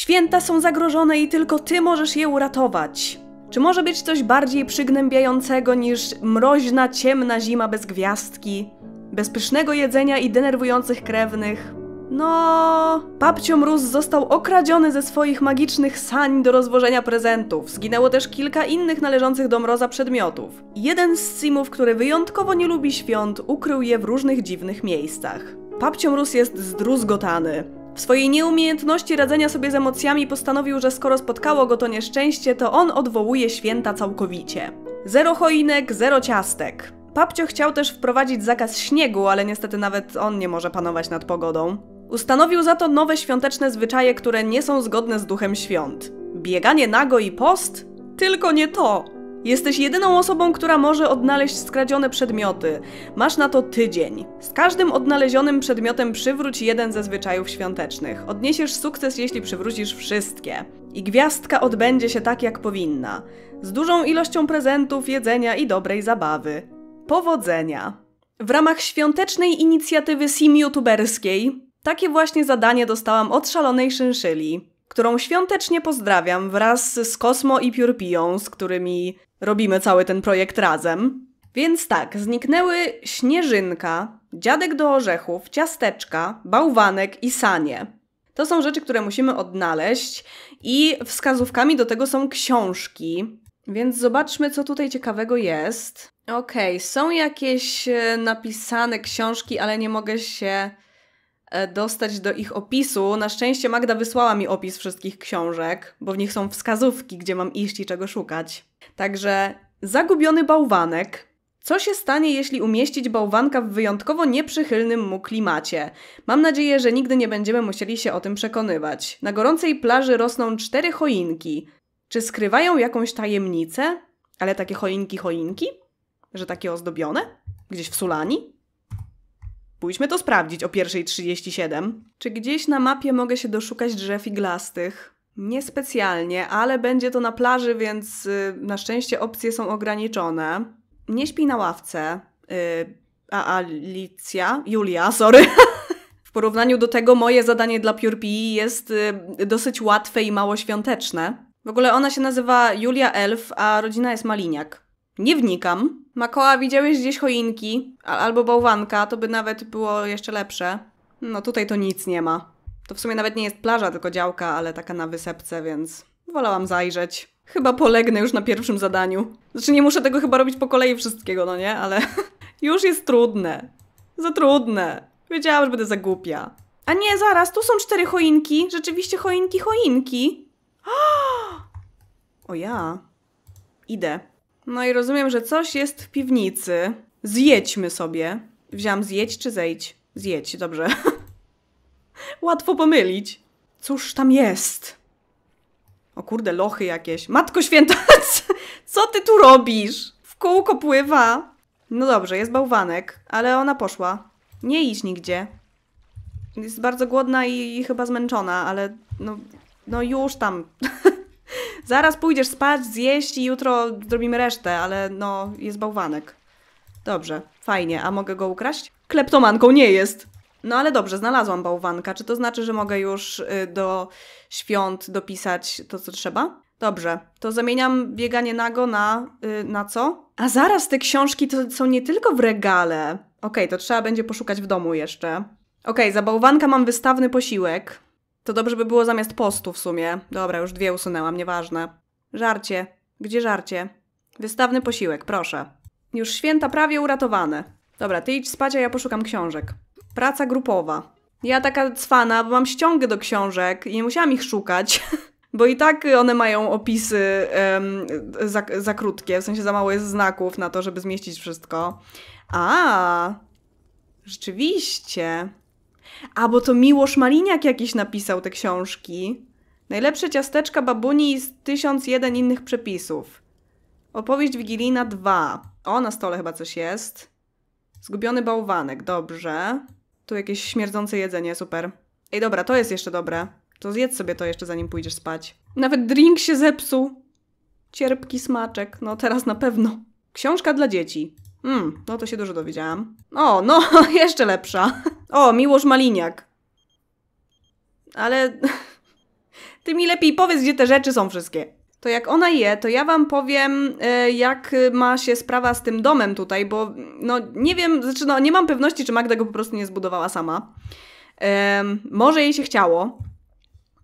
Święta są zagrożone i tylko ty możesz je uratować. Czy może być coś bardziej przygnębiającego niż mroźna, ciemna zima bez gwiazdki, bez pysznego jedzenia i denerwujących krewnych? No, babcio Mróz został okradziony ze swoich magicznych sań do rozwożenia prezentów. Zginęło też kilka innych należących do Mroza przedmiotów. Jeden z Simów, który wyjątkowo nie lubi świąt, ukrył je w różnych dziwnych miejscach. Babcio Mróz jest zdruzgotany. W swojej nieumiejętności radzenia sobie z emocjami postanowił, że skoro spotkało go to nieszczęście, to on odwołuje święta całkowicie. Zero choinek, zero ciastek. Papcio chciał też wprowadzić zakaz śniegu, ale niestety nawet on nie może panować nad pogodą. Ustanowił za to nowe świąteczne zwyczaje, które nie są zgodne z duchem świąt. Bieganie nago i post? Tylko nie to! Jesteś jedyną osobą, która może odnaleźć skradzione przedmioty. Masz na to tydzień. Z każdym odnalezionym przedmiotem przywróć jeden ze zwyczajów świątecznych. Odniesiesz sukces, jeśli przywrócisz wszystkie. I gwiazdka odbędzie się tak, jak powinna. Z dużą ilością prezentów, jedzenia i dobrej zabawy. Powodzenia! W ramach świątecznej inicjatywy sim youtuberskiej takie właśnie zadanie dostałam od szalonej szynszyli którą świątecznie pozdrawiam wraz z Kosmo i Piurpią, z którymi robimy cały ten projekt razem. Więc tak, zniknęły śnieżynka, dziadek do orzechów, ciasteczka, bałwanek i sanie. To są rzeczy, które musimy odnaleźć i wskazówkami do tego są książki. Więc zobaczmy, co tutaj ciekawego jest. Okej, okay, są jakieś e, napisane książki, ale nie mogę się E, dostać do ich opisu. Na szczęście Magda wysłała mi opis wszystkich książek, bo w nich są wskazówki, gdzie mam iść i czego szukać. Także zagubiony bałwanek. Co się stanie, jeśli umieścić bałwanka w wyjątkowo nieprzychylnym mu klimacie? Mam nadzieję, że nigdy nie będziemy musieli się o tym przekonywać. Na gorącej plaży rosną cztery choinki. Czy skrywają jakąś tajemnicę? Ale takie choinki, choinki? Że takie ozdobione? Gdzieś w Sulani? Pójdźmy to sprawdzić o 1.37. Czy gdzieś na mapie mogę się doszukać drzew iglastych? Niespecjalnie, ale będzie to na plaży, więc y, na szczęście opcje są ograniczone. Nie śpi na ławce. Y, a Alicja? Julia, sorry. W porównaniu do tego moje zadanie dla PurePI jest y, dosyć łatwe i mało świąteczne. W ogóle ona się nazywa Julia Elf, a rodzina jest Maliniak. Nie wnikam. Makoła widziałeś gdzieś choinki albo bałwanka, to by nawet było jeszcze lepsze. No tutaj to nic nie ma. To w sumie nawet nie jest plaża, tylko działka, ale taka na wysepce, więc wolałam zajrzeć. Chyba polegnę już na pierwszym zadaniu. Znaczy nie muszę tego chyba robić po kolei wszystkiego, no nie? Ale już jest trudne. Za trudne. Wiedziałam, że będę za głupia. A nie, zaraz, tu są cztery choinki. Rzeczywiście choinki, choinki. O ja. Idę. No i rozumiem, że coś jest w piwnicy. Zjedźmy sobie. Wziąłam zjedź czy zejdź? Zjedź, dobrze. Łatwo pomylić. Cóż tam jest? O kurde, lochy jakieś. Matko święta, co ty tu robisz? W kółko pływa. No dobrze, jest bałwanek, ale ona poszła. Nie idź nigdzie. Jest bardzo głodna i chyba zmęczona, ale no, no już tam. Zaraz pójdziesz spać, zjeść i jutro zrobimy resztę, ale no, jest bałwanek. Dobrze, fajnie. A mogę go ukraść? Kleptomanką nie jest. No ale dobrze, znalazłam bałwanka. Czy to znaczy, że mogę już y, do świąt dopisać to, co trzeba? Dobrze, to zamieniam bieganie nago na, yy, na co? A zaraz, te książki to są nie tylko w regale. Okej, okay, to trzeba będzie poszukać w domu jeszcze. Okej, okay, za bałwanka mam wystawny posiłek. To dobrze by było zamiast postu w sumie. Dobra, już dwie usunęłam, nieważne. Żarcie. Gdzie żarcie? Wystawny posiłek, proszę. Już święta prawie uratowane. Dobra, ty idź spać, a ja poszukam książek. Praca grupowa. Ja taka cwana, bo mam ściągę do książek i nie musiałam ich szukać, bo i tak one mają opisy um, za, za krótkie, w sensie za mało jest znaków na to, żeby zmieścić wszystko. A, rzeczywiście. A bo to Miłosz Maliniak jakiś napisał te książki. Najlepsze ciasteczka babuni z 1001 innych przepisów. Opowieść Wigilina 2. O, na stole chyba coś jest. Zgubiony bałwanek, dobrze. Tu jakieś śmierdzące jedzenie, super. Ej, dobra, to jest jeszcze dobre. To zjedz sobie to jeszcze zanim pójdziesz spać. Nawet drink się zepsuł. Cierpki smaczek, no teraz na pewno. Książka dla dzieci. Hmm, no to się dużo dowiedziałam. O, no, jeszcze lepsza. O, Miłosz Maliniak. Ale ty mi lepiej powiedz, gdzie te rzeczy są wszystkie. To jak ona je, to ja wam powiem, e, jak ma się sprawa z tym domem tutaj, bo no nie wiem, znaczy no nie mam pewności, czy Magda go po prostu nie zbudowała sama. Um, może jej się chciało,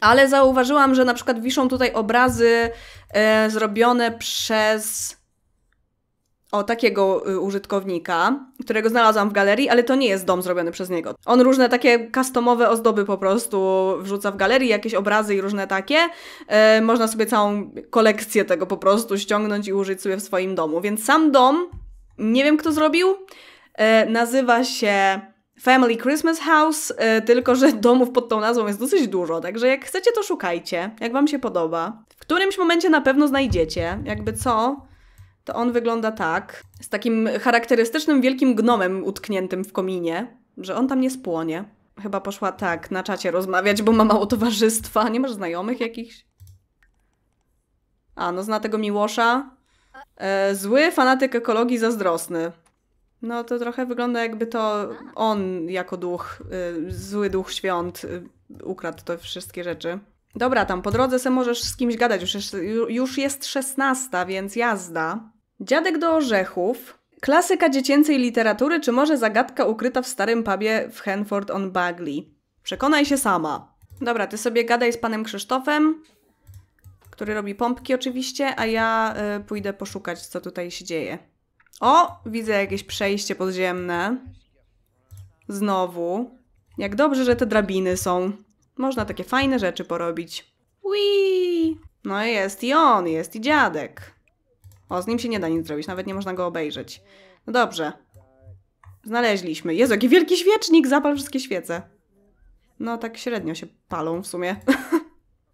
ale zauważyłam, że na przykład wiszą tutaj obrazy e, zrobione przez o takiego y, użytkownika, którego znalazłam w galerii, ale to nie jest dom zrobiony przez niego. On różne takie customowe ozdoby po prostu wrzuca w galerii, jakieś obrazy i różne takie. E, można sobie całą kolekcję tego po prostu ściągnąć i użyć sobie w swoim domu. Więc sam dom, nie wiem kto zrobił, e, nazywa się Family Christmas House, e, tylko że domów pod tą nazwą jest dosyć dużo, także jak chcecie to szukajcie, jak wam się podoba. W którymś momencie na pewno znajdziecie, jakby co to on wygląda tak, z takim charakterystycznym wielkim gnomem utkniętym w kominie, że on tam nie spłonie. Chyba poszła tak, na czacie rozmawiać, bo ma mało towarzystwa. Nie masz znajomych jakichś? A, no zna tego Miłosza. E, zły fanatyk ekologii zazdrosny. No to trochę wygląda jakby to on jako duch, y, zły duch świąt y, ukradł te wszystkie rzeczy. Dobra, tam po drodze se możesz z kimś gadać, już jest, już jest 16, więc jazda. Dziadek do orzechów, klasyka dziecięcej literatury, czy może zagadka ukryta w starym pubie w Hanford on Bagley? Przekonaj się sama. Dobra, ty sobie gadaj z panem Krzysztofem, który robi pompki oczywiście, a ja y, pójdę poszukać, co tutaj się dzieje. O, widzę jakieś przejście podziemne. Znowu. Jak dobrze, że te drabiny są. Można takie fajne rzeczy porobić. Ui! No jest i on, jest i dziadek. O, z nim się nie da nic zrobić, nawet nie można go obejrzeć. No dobrze. Znaleźliśmy. Jezu, jaki wielki świecznik! Zapal wszystkie świece. No, tak średnio się palą w sumie.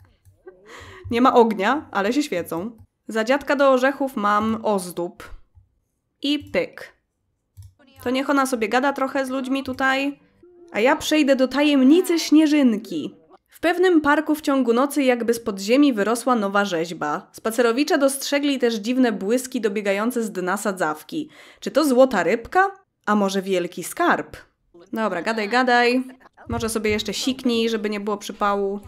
nie ma ognia, ale się świecą. Za dziadka do orzechów mam ozdób. I pyk. To niech ona sobie gada trochę z ludźmi tutaj. A ja przejdę do tajemnicy śnieżynki. W pewnym parku w ciągu nocy jakby z podziemi wyrosła nowa rzeźba. Spacerowicze dostrzegli też dziwne błyski dobiegające z dna sadzawki. Czy to złota rybka? A może wielki skarb? Dobra, gadaj, gadaj. Może sobie jeszcze siknij, żeby nie było przypału.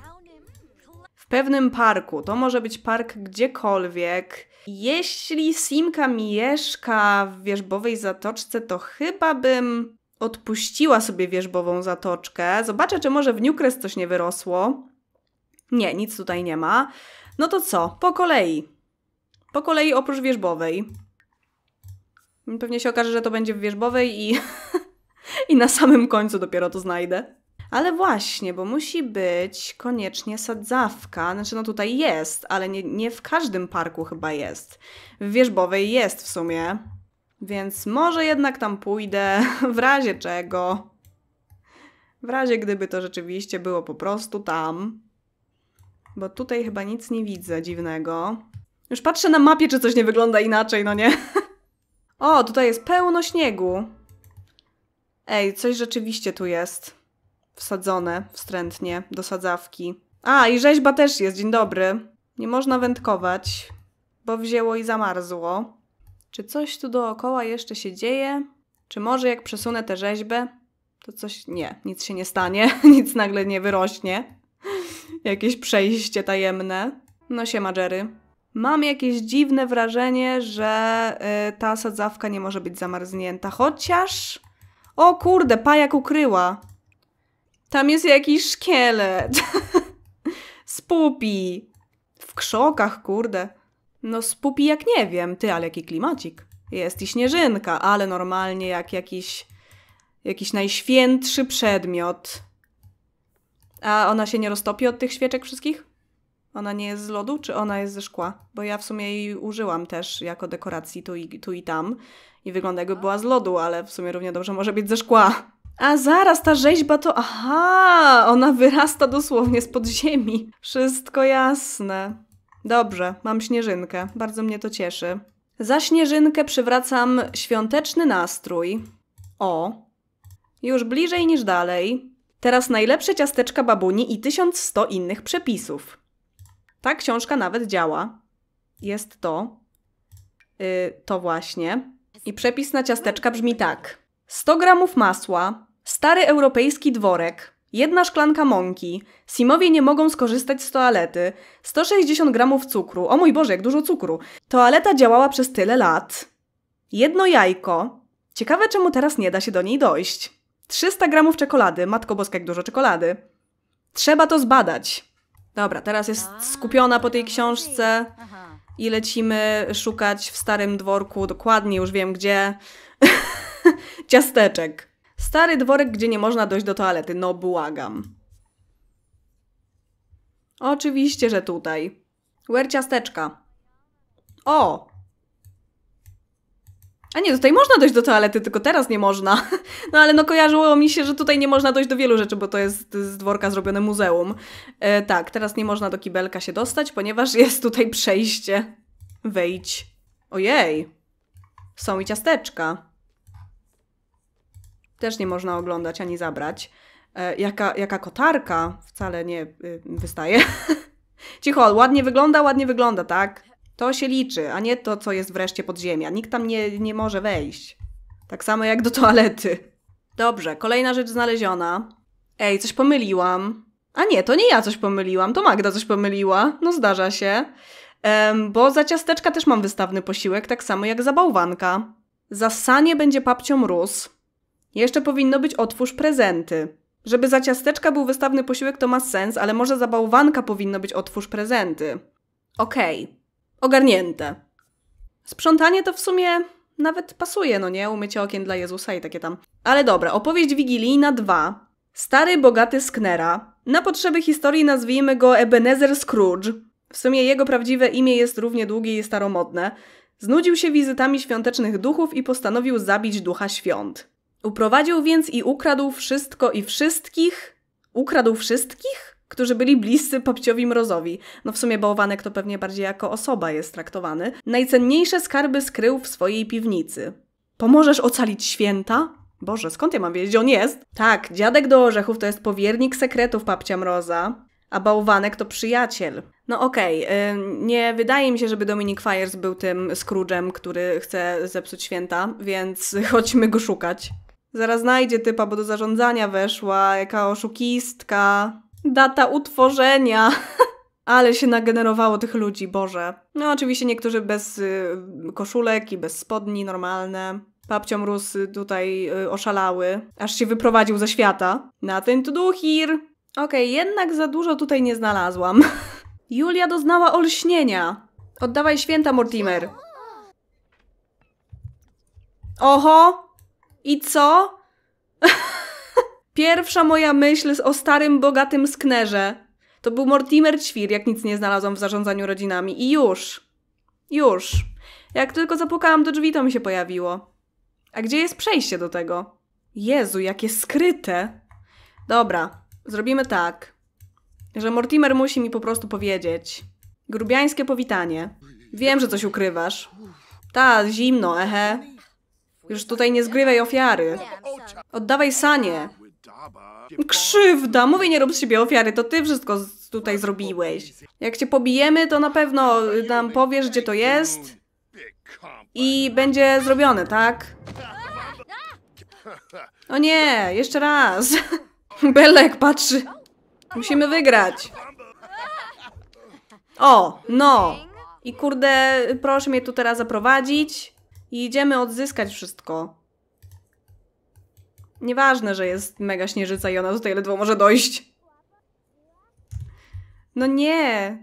W pewnym parku, to może być park gdziekolwiek. Jeśli Simka mieszka w wierzbowej zatoczce, to chyba bym odpuściła sobie wierzbową zatoczkę, zobaczę, czy może w Newcrest coś nie wyrosło. Nie, nic tutaj nie ma. No to co? Po kolei. Po kolei oprócz wierzbowej. Pewnie się okaże, że to będzie w wierzbowej i, i na samym końcu dopiero to znajdę. Ale właśnie, bo musi być koniecznie sadzawka. Znaczy, no tutaj jest, ale nie, nie w każdym parku chyba jest. W wierzbowej jest w sumie. Więc może jednak tam pójdę, w razie czego. W razie gdyby to rzeczywiście było po prostu tam. Bo tutaj chyba nic nie widzę dziwnego. Już patrzę na mapie, czy coś nie wygląda inaczej, no nie? O, tutaj jest pełno śniegu. Ej, coś rzeczywiście tu jest. Wsadzone wstrętnie do sadzawki. A, i rzeźba też jest, dzień dobry. Nie można wędkować, bo wzięło i zamarzło. Czy coś tu dookoła jeszcze się dzieje? Czy może jak przesunę tę rzeźbę, to coś nie, nic się nie stanie, nic nagle nie wyrośnie. Jakieś przejście tajemne. No się Jerry. Mam jakieś dziwne wrażenie, że y, ta sadzawka nie może być zamarznięta, chociaż... O kurde, pajak ukryła. Tam jest jakiś szkielet. Spupi. W krzokach, kurde. No z pupi jak nie wiem, ty, ale jaki klimacik. Jest i śnieżynka, ale normalnie jak jakiś, jakiś najświętszy przedmiot. A ona się nie roztopi od tych świeczek wszystkich? Ona nie jest z lodu, czy ona jest ze szkła? Bo ja w sumie jej użyłam też jako dekoracji tu i, tu i tam. I wygląda jakby była z lodu, ale w sumie równie dobrze może być ze szkła. A zaraz, ta rzeźba to... Aha! Ona wyrasta dosłownie z podziemi. Wszystko jasne. Dobrze, mam śnieżynkę. Bardzo mnie to cieszy. Za śnieżynkę przywracam świąteczny nastrój. O, już bliżej niż dalej. Teraz najlepsze ciasteczka babuni i 1100 innych przepisów. Ta książka nawet działa. Jest to. Yy, to właśnie. I przepis na ciasteczka brzmi tak. 100 gramów masła, stary europejski dworek, Jedna szklanka mąki. Simowie nie mogą skorzystać z toalety. 160 gramów cukru. O mój Boże, jak dużo cukru. Toaleta działała przez tyle lat. Jedno jajko. Ciekawe, czemu teraz nie da się do niej dojść. 300 gramów czekolady. Matko boska, jak dużo czekolady. Trzeba to zbadać. Dobra, teraz jest skupiona po tej książce i lecimy szukać w starym dworku, dokładnie już wiem gdzie, ciasteczek. Stary dworek, gdzie nie można dojść do toalety. No błagam. Oczywiście, że tutaj. Where ciasteczka. O! A nie, tutaj można dojść do toalety, tylko teraz nie można. No ale no kojarzyło mi się, że tutaj nie można dojść do wielu rzeczy, bo to jest z dworka zrobione muzeum. E, tak, teraz nie można do kibelka się dostać, ponieważ jest tutaj przejście. Wejdź. Ojej. Są i ciasteczka też nie można oglądać ani zabrać. E, jaka, jaka kotarka wcale nie y, wystaje. Cicho, ładnie wygląda, ładnie wygląda, tak? To się liczy, a nie to, co jest wreszcie podziemia. Nikt tam nie, nie może wejść. Tak samo jak do toalety. Dobrze, kolejna rzecz znaleziona. Ej, coś pomyliłam. A nie, to nie ja coś pomyliłam, to Magda coś pomyliła. No zdarza się. bo za ciasteczka też mam wystawny posiłek, tak samo jak za bałwanka. Zasanie będzie papcią róz. Jeszcze powinno być otwórz prezenty. Żeby za ciasteczka był wystawny posiłek, to ma sens, ale może za bałwanka powinno być otwórz prezenty. Okej. Okay. Ogarnięte. Sprzątanie to w sumie nawet pasuje, no nie? Umycie okien dla Jezusa i takie tam. Ale dobra, opowieść wigilijna 2. Stary, bogaty Sknera. Na potrzeby historii nazwijmy go Ebenezer Scrooge. W sumie jego prawdziwe imię jest równie długie i staromodne. Znudził się wizytami świątecznych duchów i postanowił zabić ducha świąt. Uprowadził więc i ukradł wszystko i wszystkich. Ukradł wszystkich? którzy byli bliscy papciowi Mrozowi. No w sumie bałwanek to pewnie bardziej jako osoba jest traktowany. Najcenniejsze skarby skrył w swojej piwnicy. Pomożesz ocalić święta? Boże, skąd ja mam wiedzieć, on jest? Tak, dziadek do orzechów to jest powiernik sekretów papcia Mroza a bałwanek to przyjaciel. No okej, okay. nie wydaje mi się, żeby Dominik Fires był tym Scrooge'em, który chce zepsuć święta, więc chodźmy go szukać. Zaraz znajdzie typa, bo do zarządzania weszła, jaka oszukistka. Data utworzenia. Ale się nagenerowało tych ludzi, Boże. No oczywiście niektórzy bez y, koszulek i bez spodni, normalne. Papciom Rus tutaj y, oszalały, aż się wyprowadził ze świata. Nothing to duchir! Okej, okay, jednak za dużo tutaj nie znalazłam. Julia doznała olśnienia. Oddawaj święta, Mortimer. Oho! I co? Pierwsza moja myśl o starym, bogatym sknerze. To był Mortimer Ćwir, jak nic nie znalazłam w zarządzaniu rodzinami. I już. Już. Jak tylko zapukałam do drzwi, to mi się pojawiło. A gdzie jest przejście do tego? Jezu, jakie skryte. Dobra. Zrobimy tak, że Mortimer musi mi po prostu powiedzieć. Grubiańskie powitanie. Wiem, że coś ukrywasz. Ta, zimno, ehe. Już tutaj nie zgrywaj ofiary. Oddawaj sanie. Krzywda! Mówię, nie rób z siebie ofiary, to ty wszystko tutaj zrobiłeś. Jak cię pobijemy, to na pewno nam powiesz, gdzie to jest. I będzie zrobione, tak? O nie, jeszcze raz. Belek patrzy. Musimy wygrać. O, no. I kurde, proszę mnie tu teraz zaprowadzić. I idziemy odzyskać wszystko. Nieważne, że jest mega śnieżyca i ona tutaj ledwo może dojść. No nie.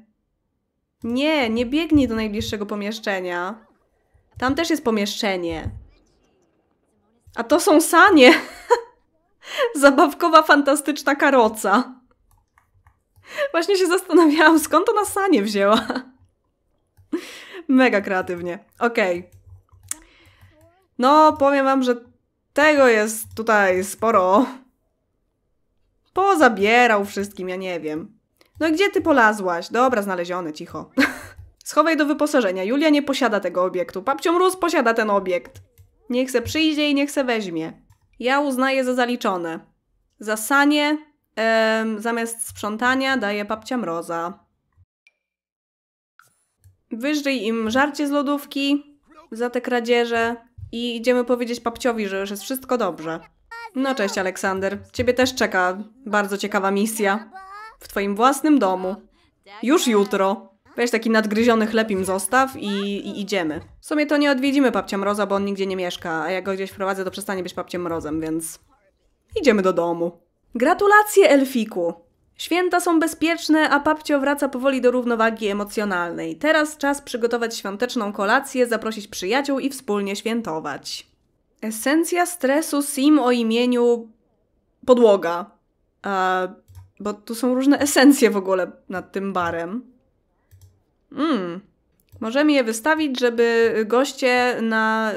Nie, nie biegnij do najbliższego pomieszczenia. Tam też jest pomieszczenie. A to są sanie. Zabawkowa, fantastyczna karoca. Właśnie się zastanawiałam, skąd ona sanie wzięła. Mega kreatywnie. Okej. Okay. No, powiem wam, że tego jest tutaj sporo. Pozabierał wszystkim, ja nie wiem. No gdzie ty polazłaś? Dobra, znaleziony, cicho. Schowaj do wyposażenia. Julia nie posiada tego obiektu. Papcią Rus posiada ten obiekt. Niech se przyjdzie i niech se weźmie. Ja uznaję za zaliczone. Zasanie ym, zamiast sprzątania daje babcia mroza. Wyżryj im żarcie z lodówki za te kradzieże i idziemy powiedzieć babciowi, że już jest wszystko dobrze. No cześć Aleksander, ciebie też czeka bardzo ciekawa misja. W twoim własnym domu. Już jutro. Weź taki nadgryziony chleb im zostaw i, i, idziemy. W sumie to nie odwiedzimy babcia Mroza, bo on nigdzie nie mieszka, a jak go gdzieś wprowadzę, to przestanie być babciem Mrozem, więc idziemy do domu. Gratulacje, Elfiku! Święta są bezpieczne, a papcio wraca powoli do równowagi emocjonalnej. Teraz czas przygotować świąteczną kolację, zaprosić przyjaciół i wspólnie świętować. Esencja stresu Sim o imieniu podłoga. E, bo tu są różne esencje w ogóle nad tym barem. Mm. Możemy je wystawić, żeby goście na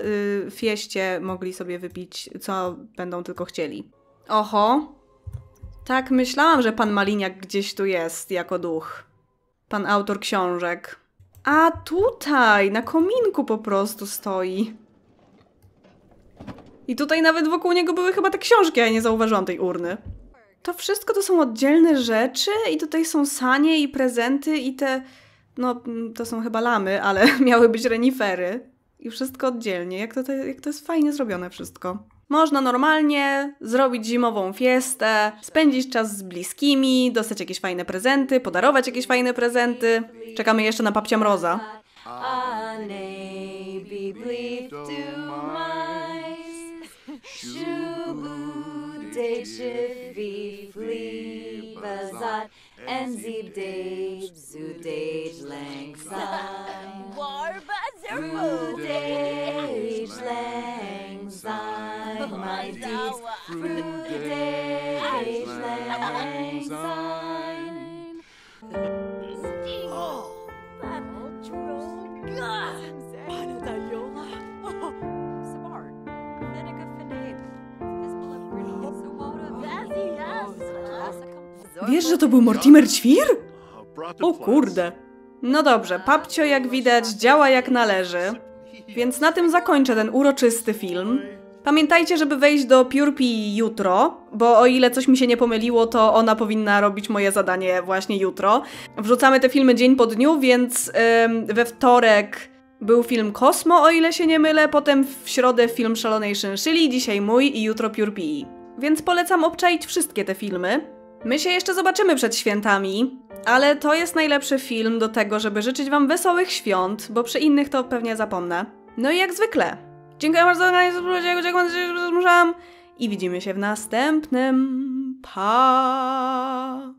y, fieście mogli sobie wypić, co będą tylko chcieli. Oho. Tak myślałam, że pan Maliniak gdzieś tu jest jako duch. Pan autor książek. A tutaj, na kominku po prostu stoi. I tutaj nawet wokół niego były chyba te książki, a ja nie zauważyłam tej urny. To wszystko to są oddzielne rzeczy i tutaj są sanie i prezenty i te no mm, to są chyba lamy, ale miały być renifery i wszystko oddzielnie. Jak to, to, jak to jest fajnie zrobione wszystko. Można normalnie zrobić zimową fiestę, spędzić czas z bliskimi, dostać jakieś fajne prezenty, podarować jakieś fajne prezenty. Czekamy jeszcze na papcia mroza. Shubu de And diep zoedeeg langzaam. Warbazer lang langzaam. My deep vroedeeg langzaam. Wiesz, że to był Mortimer Ćwir? O kurde. No dobrze, papcio jak widać działa jak należy. Więc na tym zakończę ten uroczysty film. Pamiętajcie, żeby wejść do Purpi jutro, bo o ile coś mi się nie pomyliło, to ona powinna robić moje zadanie właśnie jutro. Wrzucamy te filmy dzień po dniu, więc ym, we wtorek był film Kosmo, o ile się nie mylę, potem w środę film Szalonej Szynszyli, dzisiaj mój i jutro Pure Więc polecam obczaić wszystkie te filmy. My się jeszcze zobaczymy przed świętami, ale to jest najlepszy film do tego, żeby życzyć Wam wesołych świąt, bo przy innych to pewnie zapomnę. No i jak zwykle, dziękuję bardzo za oglądanie, dziękuję, że i widzimy się w następnym. Pa!